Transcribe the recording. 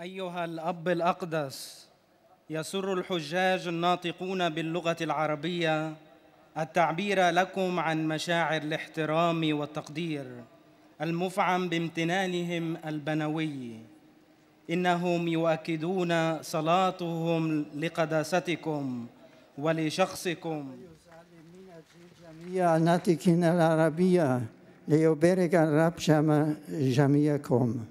أيها الأب الأقدس يسر الحجاج الناطقون باللغة العربية التعبير لكم عن مشاعر الاحترام والتقدير المفعم بامتنانهم البنوي إنهم يؤكدون صلاتهم لقداستكم ولشخصكم جميع ناتقين العربية ليبارك الرب جميعكم